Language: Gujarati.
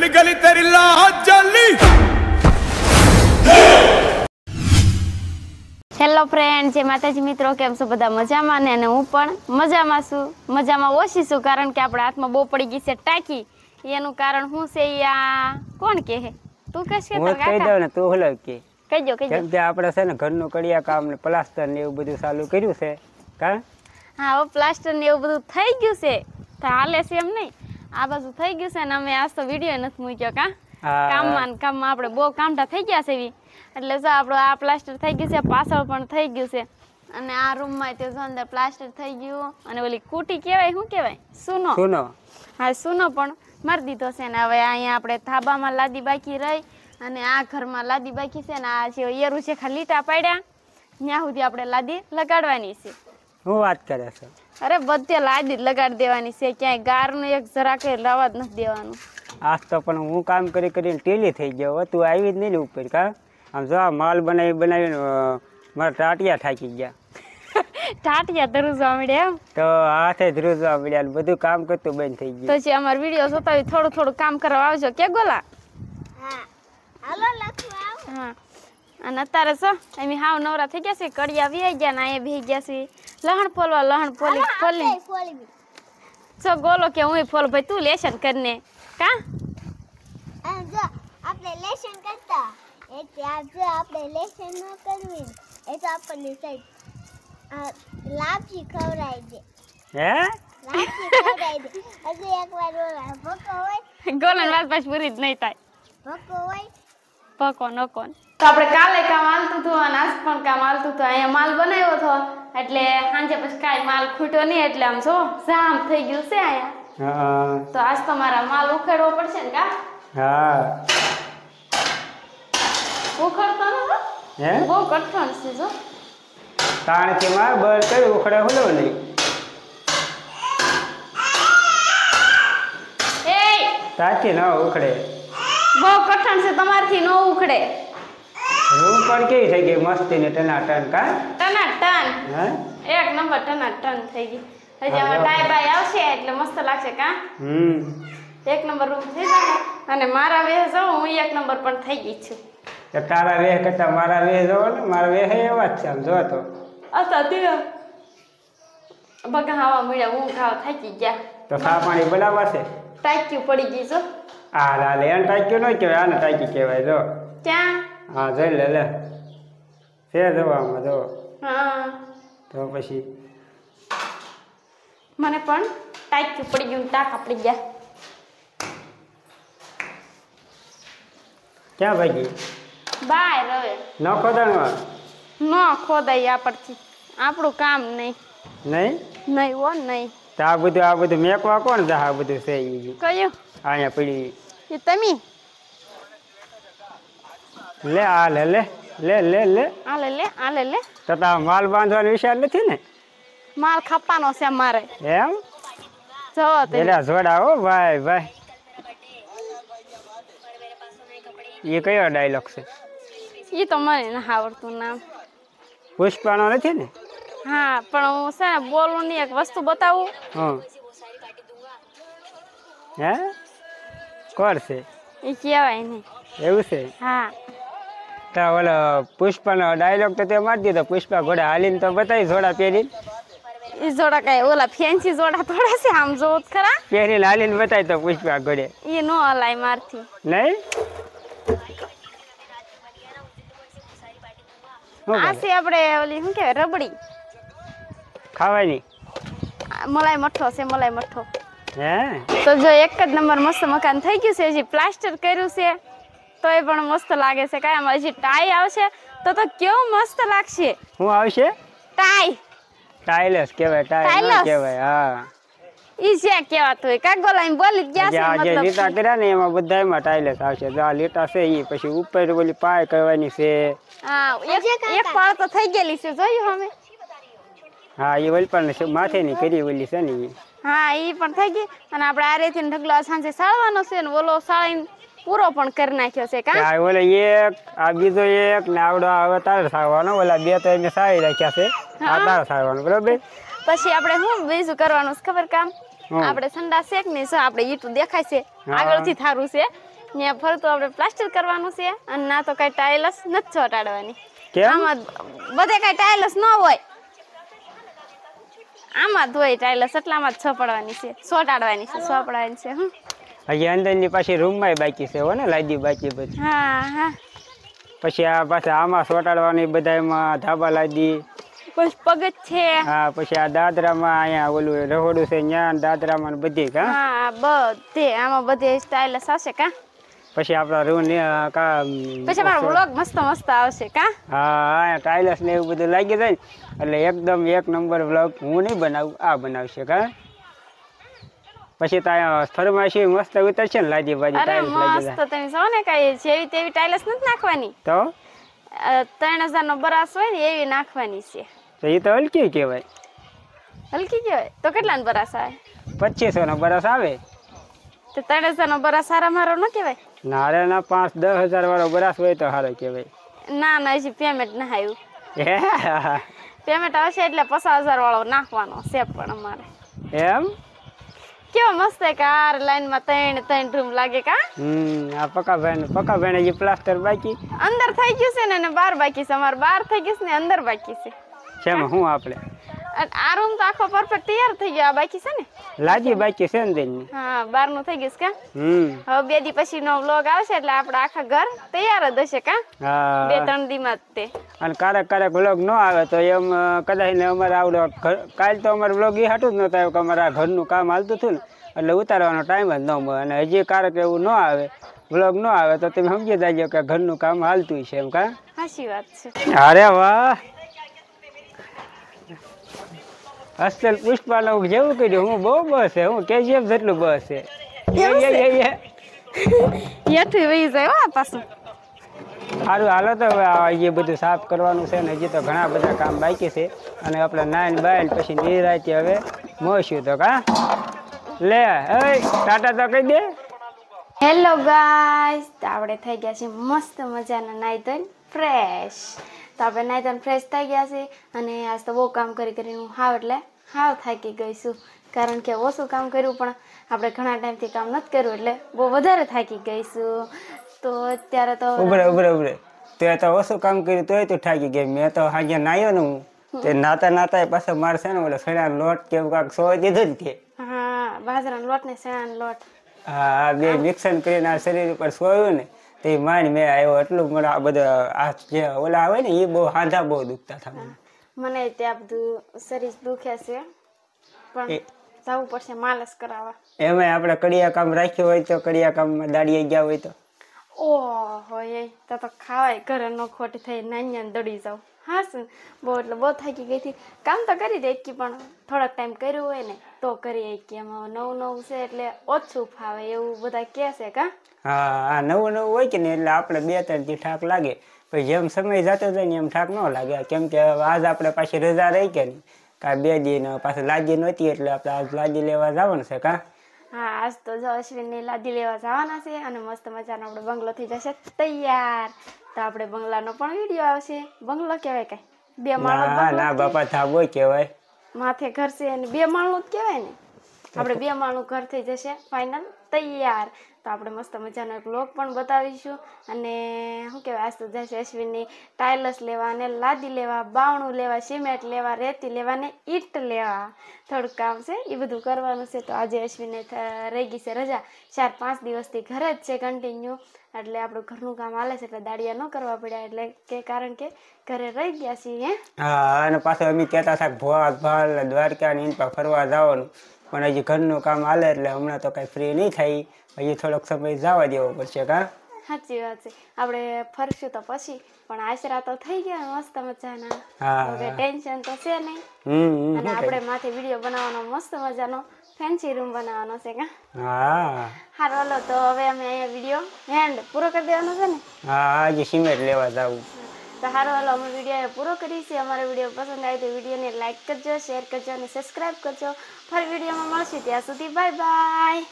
गली गली तेरी लाहत હેલો ફ્રેન્ડ જે માતાજી મિત્રો કેમ છો બધા મજામાં ને હું પણ મજામાં છું મજામાં ઓછી છું કારણ કે આપણા હાથમાં બહુ પડી ગઈ છે ટાંકી એનું કારણ શું છે આ કોણ કે તું કહેશ કે હું કહી દઉં ને તું હલો કે કહી દો કહી દો જે આપણે છે ને ઘરનું કડિયા કામ ને પ્લાસ્ટર ને એવું બધું ચાલુ કર્યું છે કા હા પ્લાસ્ટર ને એવું બધું થઈ ગયું છે તો હાલે છે એમ નહીં આ બાજુ થઈ ગયું છે ને અમે આજ તો વિડીયો નથી મૂક્યો કા કામમાં કામમાં આપણે બહુ કામટા થઈ ગયા છે એવી એટલે જો આપણો આ પ્લાસ્ટર થઈ ગયું છે પાછળ પણ થઈ ગયું છે અને આ રૂમમાં તે જો અંદર પ્લાસ્ટર થઈ ગયું અને ઓલી કુટી કેવાય શું કહેવાય સુનો સુનો હા સુનો પણ મારી દીધો છે ને હવે અહીંયા આપણે થાબામાં લાદી બાકી રહી અને આ ઘરમાં લાદી બાકી છે ને આ છે એરું છે ખાલી લીટા પાડ્યા ત્યાં સુધી આપણે લાદી લગાડવાની છે હું વાત કરે છે અરે બધે લાદી લગાડી દેવાની છે ક્યાંય ગારનું એક જરા કઈ લાવા જ નથી દેવાનું આજ તો પણ હું કામ કરી કરીને ટેલી થઈ ગયો તું આવી જ નહીં ને ઉપર કા આમ જો માલ બનાવી બનાવી મારા ટાટિયા થાકી ગયા ટાટિયા ધ્રુજવા મળ્યા એમ તો હાથે ધ્રુજવા મળ્યા બધું કામ કરતું બંધ થઈ ગયું પછી અમાર વિડીયો જોતા હોય થોડું થોડું કામ કરવા આવજો કે ગોલા હા હાલો હા અને અત્યારે છો એમ હાવ નવરા થઈ ગયા છે કડિયા વી ગયા ને અહીંયા ભી ગયા છે લહણ પોલવા લહણ ફોલી પોલી જો ગોલો કે હું ફોલ ભાઈ તું લેશન કરને કા જો આપણે લેશન કરતા એ ત્યાં જો આપણે લેશન ન કરવી એ તો આપણને સાહેબ લાપસી ખવડાવી દે હે લાપસી ખવડાવી દે હજી વાર ઓલા ભૂકો હોય ગોલન વાત પાછ પૂરી જ નહીં થાય ભૂકો હોય પકોન અકોન તો આપણે કાલે કામ હાલતું અને આજ પણ કામ હાલતું અહીંયા માલ બનાવ્યો હતો એટલે સાંજે પછી કાંઈ માલ ખૂટ્યો નહીં એટલે આમ જો જામ થઈ ગયું છે અહીંયા તો આજ તો માલ ઉખેડવો પડશે ને કા હા ઉખડતો ન હે બહુ કઠણ છે જો કારણ કે માર બર કર્યું ઉખડે હોલો નહીં તાકી ન ઉખડે બહુ કઠણ છે તમારથી નો ઉખડે હું પણ કેવી થઈ ગઈ મસ્તી ને ટનાટન કા ટન હે એક નંબર ટન થઈ ગઈ હજી આમાં ટાઈ બાય આવશે એટલે મસ્ત લાગશે કા હમ એક નંબર રૂમ થઈ જાય અને મારા વેહ જાઉં હું એક નંબર પણ થઈ ગઈ છું તો તારા વેહ કરતા મારા વેહ જાવ ને મારા વેહ એવા જ છે આમ જો તો અચ્છા તે બગા હાવા મળ્યા હું ખાવા થાકી ગયા તો સા પાણી બનાવવા છે ટાંક્યું પડી ગઈ જો આ લા લે આને ટાંક્યું ન કહેવાય આને ટાંકી કહેવાય જો ક્યાં હા જોઈ લે લે છે જોવામાં જો હા તો પછી મને પણ ટાંક્યું પડી ગયું ટાંકા પડી ગયા ક્યાં ભાગી બહાર હવે ન ખોદાણવા ન ખોદાય આપણથી આપણું કામ નહીં નહીં નહીં ઓ નહીં તો આ બધું આ બધું મેકવા કોણ જા આ બધું છે ઈ કયું અહીંયા પડી એ તમી લે આ લે લે લે લે લે આ લે લે આ લે લે તો માલ બાંધવાનો વિચાર નથી ને માલ ખાપાનો છે મારે એમ જો તે એલા જોડાવો ભાઈ ભાઈ એ કયો ડાયલોગ છે એ તો મને ના આવડતું નામ પુષ્પાનો નથી ને હા પણ હું છે ને બોલું ની એક વસ્તુ બતાવું હા હે કોણ છે એ કહેવાય નહીં એવું છે હા તો ઓલો પુષ્પાનો ડાયલોગ તો તે મારી દીધો પુષ્પા ઘોડા હાલીને તો બતાવી જોડા પહેરી એ જોડા કઈ ઓલા ફેન્સી જોડા થોડા છે આમ જો ખરા પહેરીને હાલીને બતાવી તો પુષ્પા ઘોડે એ નો હલાય મારથી નહીં આ છે આપણે ઓલી શું કહેવાય રબડી ખાવાની મલાઈ મઠો છે મલાઈ મઠો હે તો જો એક જ નંબર મસ્ત મકાન થઈ ગયું છે હજી પ્લાસ્ટર કર્યું છે તો એ પણ મસ્ત લાગે છે કાંઈ હજી ટાઈ આવશે તો તો કેવું મસ્ત લાગશે હું આવશે ટાઈ ટાઈલસ કહેવાય ટાઈલસ કહેવાય હા બોલી ગયા છે મતલબ જે લીટા એમાં ટાઈલસ આવશે જો છે ઈ પછી ઉપર ઓલી પાય કરવાની છે એક એક પાળ તો થઈ ગયેલી છે જોયું અમે હા એ વલપાણ માથે ની કરી ઓલી છે ને હા એ પણ થઈ ગઈ અને આપણે આ રેતી ઢગલો સાંજે સાળવાનો છે ને ઓલો સાળીને પૂરો પણ કરી નાખ્યો છે કા હા ઓલો એક આ બીજો એક ને આવડો હવે તારે સાળવાનો ઓલા બે તો એમ સાળી રાખ્યા છે આ તારે સાળવાનો બરોબર પછી આપણે શું બીજું કરવાનું છે ખબર કામ આપણે સંડા શેક ને શું આપણે ઈટું દેખાય છે આગળથી થારું છે ને ફરતું આપણે પ્લાસ્ટર કરવાનું છે અને ના તો કઈ ટાઇલસ નથી ચોટાડવાની આમાં બધે કઈ ટાઇલસ ન હોય આમાં ધોઈ ટાઈલસ એટલામાં જ છપડવાની છે સોટાડવાની છે સોપડવાની છે હજી ની પાછી રૂમ રૂમમાં બાકી છે હો ને લાદી બાકી બધી હા હા પછી આ પાછા આમાં સોટાડવાની બધામાં ધાબા લાદી બસ પગજ છે હા પછી આ દાદરામાં અહીંયા ઓલું રહોડું છે ત્યાં દાદરામાં બધી હા બધે આમાં બધે સ્ટાઇલસ હશે કા પછી આપણા રૂમ કા પછી મારો વ્લોગ મસ્ત મસ્ત આવશે કા હા ટાઇલસ ને એવું બધું લાગી જાય એટલે એકદમ એક નંબર વ્લોગ હું નહીં બનાવું આ બનાવશે કા પછી ત્યાં ફરમાશી મસ્ત ઉતરશે ને લાદી બાજી ટાઇલસ લાગી મસ્ત તમે જો ને કઈ જેવી તેવી ટાઇલસ નથી નાખવાની તો 3000 નો બરાસ હોય ને એવી નાખવાની છે તો એ તો હલકી કહેવાય હલકી કહેવાય તો કેટલાનો બરાસ આવે 2500 નો બરાસ આવે તો 3000 નો બરાસ સારા મારો ન કહેવાય નારિયેળના પાંચ દસ હજાર વાળો બરાસ હોય તો સારો કહેવાય ના ના હજી પેમેન્ટ ના આવ્યું પેમેન્ટ આવશે એટલે પચાસ હજાર વાળો નાખવાનો છે પણ અમારે એમ કેવો મસ્ત કાર લાઈનમાં ત્રણ ત્રણ રૂમ લાગે કા હમ આ પકા ભાઈ પકા ભાઈ જે પ્લાસ્ટર બાકી અંદર થઈ ગયું છે ને બાર બાકી છે અમારે બાર થઈ ગયું છે ને અંદર બાકી છે શેમાં હું આપણે અને આ રૂમ તો આખો પરફેક્ટ તૈયાર થઈ ગયો આ બાકી છે ને લાજી બાકી છે ને તેની હા બાર નું થઈ ગયું કા હમ હવે બે દી પછી નો વ્લોગ આવશે એટલે આપણે આખા ઘર તૈયાર જ હશે કા હા બે ત્રણ દી માં તે અને કારક કારક વ્લોગ નો આવે તો એમ કદાચ ને અમારે આવડો કાલ તો અમારે વ્લોગ એ હાટું જ નતા આવ્યો કે અમારા ઘરનું કામ હાલતું હતું ને એટલે ઉતારવાનો ટાઈમ જ ન મળે અને હજી કારક એવું ન આવે વ્લોગ ન આવે તો તમે સમજી જાજો કે ઘરનું કામ હાલતું છે એમ કા સાચી વાત છે અરે વાહ અસલ પુષ્પાલવ જેવું કર્યું હું બહુ બસ છે હું કેજીએફ જેટલું બસ છે યથી વહી જાય આ પાછું સારું હાલો તો હવે એ બધું સાફ કરવાનું છે ને હજી તો ઘણા બધા કામ બાકી છે અને આપણે નાઈન બાઈન પછી નિરાયતી હવે મોશું તો કા લે એ ટાટા તો કહી દે હેલો ગાય તો આપણે થઈ ગયા છે મસ્ત મજાના નાઈ ફ્રેશ તો આપણે નાઈતન ફ્રેશ થઈ ગયા છે અને આજ તો બહુ કામ કરી કરીને હું હા એટલે હાવ થાકી ગઈ છું કારણ કે ઓછું કામ કર્યું પણ આપણે ઘણા ટાઈમથી કામ નથી કર્યું એટલે બહુ વધારે થાકી ગઈ છું તો અત્યારે તો ઉભરે ઉભરે ઉભરે તે તો ઓછું કામ કર્યું તોય તું થાકી ગઈ મેં તો હાજર નાયો ને હું તે નાતા નાતા પાછો મારશે ને ઓલે ફેણાનો લોટ કે એવું કાંક સોય દીધું જ કે હા બાજરાનો લોટ ને શેણાનો લોટ હા બે મિક્સન કરીને આ શરીર ઉપર સોયું ને તે માંડ મેં આવ્યો એટલું મને આ બધા આ જે ઓલા આવે ને એ બહુ હાંધા બહુ દુખતા થાય મને ત્યાં બધું શરીર દુખે છે પણ જવું પડશે માલસ કરાવવા એમાં આપણે કડિયા કામ રાખ્યું હોય તો કડિયા કામમાં દાડીએ ગયા હોય તો ઓહો એ તો તો ખાવાય ઘરે નો ખોટ થઈ નાની દડી જાવ હા શું બહુ એટલે બહુ થાકી ગઈ હતી કામ તો કરી દે એકી પણ થોડાક ટાઈમ કર્યું હોય ને તો કરી એકી એમાં નવું નવું છે એટલે ઓછું ફાવે એવું બધા કહે છે કા હા આ નવું નવું હોય કે ને એટલે આપણે બે ત્રણ થી ઠાક લાગે પછી જેમ સમય જતો જાય ને એમ ઠાક ન લાગે કેમ કે આજ આપણે પાછી રજા રહી કે નહીં કાં બે દી ને પાછું નહોતી એટલે આપણે આજ લાજી લેવા જવાનું છે કાં હા આજ તો જો અશ્વિનની લાદી લેવા જવાના છે અને મસ્ત મજાનો આપણો બંગલો થઈ જશે તૈયાર તો આપણે બંગલાનો પણ વિડીયો આવશે બંગલો કહેવાય કઈ બે માળનો ના બાપા થાબો કહેવાય માથે ઘર છે અને બે માળનું જ કહેવાય ને આપણે બે માળનું ઘર થઈ જશે ફાઇનલ તૈયાર તો આપણે મસ્ત મજાનો એક લોક પણ બતાવીશું અને શું કહેવાય આજ તો જશે અશ્વિનની ટાઇલસ લેવા અને લાદી લેવા બાવણું લેવા સિમેન્ટ લેવા રેતી લેવા ને ઈટ લેવા થોડુંક કામ છે એ બધું કરવાનું છે તો આજે અશ્વિનને રહી ગઈ છે રજા ચાર પાંચ દિવસથી ઘરે જ છે કન્ટિન્યુ એટલે આપણું ઘરનું કામ હાલે છે એટલે દાડિયા ન કરવા પડ્યા એટલે કે કારણ કે ઘરે રહી ગયા છીએ હા અને પાછું અમે કહેતા હતા ભોગ ભાલ દ્વારકા ફરવા જવાનું પણ હજી ઘરનું કામ હાલે એટલે હમણાં તો કાંઈ ફ્રી નહીં થઈ હજી થોડોક સમય જવા દેવો પડશે કા સાચી વાત છે આપણે ફરશું તો પછી પણ આશરા તો થઈ ગયા મસ્ત મજાના હા ટેન્શન તો છે નહીં અને આપણે માથે વિડીયો બનાવવાનો મસ્ત મજાનો ફેન્સી રૂમ બનાવવાનો છે કા હા હારો તો હવે અમે અહીંયા વિડીયો હેન્ડ પૂરો કરી દેવાનો છે ને હા આજે સિમેન્ટ લેવા જાવું તો સારું હાલો અમે વિડીયો પૂરો કરીશું અમારો વિડીયો પસંદ આવે તો વિડીયોને લાઇક કરજો શેર કરજો અને સબસ્ક્રાઈબ કરજો ફરી વિડીયોમાં મળશે ત્યાં સુધી બાય બાય